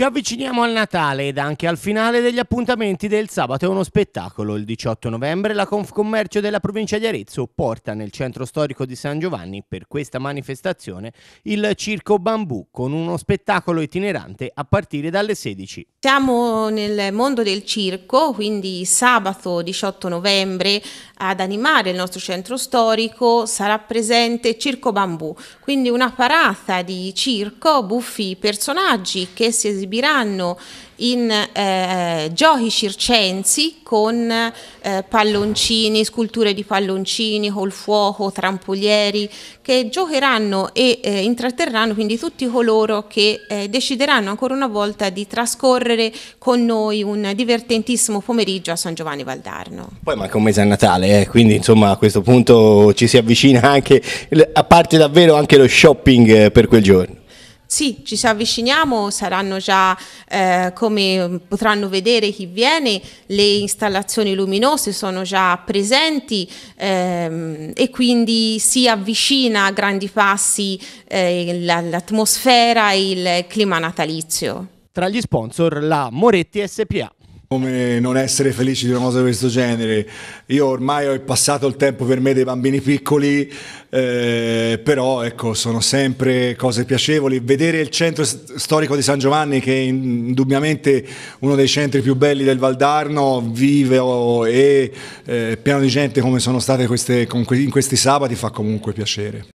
Ci avviciniamo al Natale ed anche al finale degli appuntamenti del sabato è uno spettacolo. Il 18 novembre la Confcommercio della provincia di Arezzo porta nel centro storico di San Giovanni per questa manifestazione il Circo Bambù con uno spettacolo itinerante a partire dalle 16. Siamo nel mondo del circo, quindi sabato 18 novembre ad animare il nostro centro storico sarà presente Circo Bambù, quindi una parata di circo, buffi personaggi che si esibiscono esibiranno in eh, giochi circensi con eh, palloncini, sculture di palloncini, col fuoco, trampolieri, che giocheranno e eh, intratterranno quindi tutti coloro che eh, decideranno ancora una volta di trascorrere con noi un divertentissimo pomeriggio a San Giovanni Valdarno. Poi manca un mese a Natale, eh, quindi insomma a questo punto ci si avvicina anche, a parte davvero anche lo shopping eh, per quel giorno. Sì, ci avviciniamo, saranno già, eh, come potranno vedere chi viene, le installazioni luminose sono già presenti ehm, e quindi si avvicina a grandi passi eh, l'atmosfera e il clima natalizio. Tra gli sponsor la Moretti SPA come non essere felici di una cosa di questo genere. Io ormai ho passato il tempo per me dei bambini piccoli, eh, però ecco, sono sempre cose piacevoli. Vedere il centro storico di San Giovanni, che è indubbiamente uno dei centri più belli del Valdarno, vivo e eh, pieno di gente come sono state queste, in questi sabati, fa comunque piacere.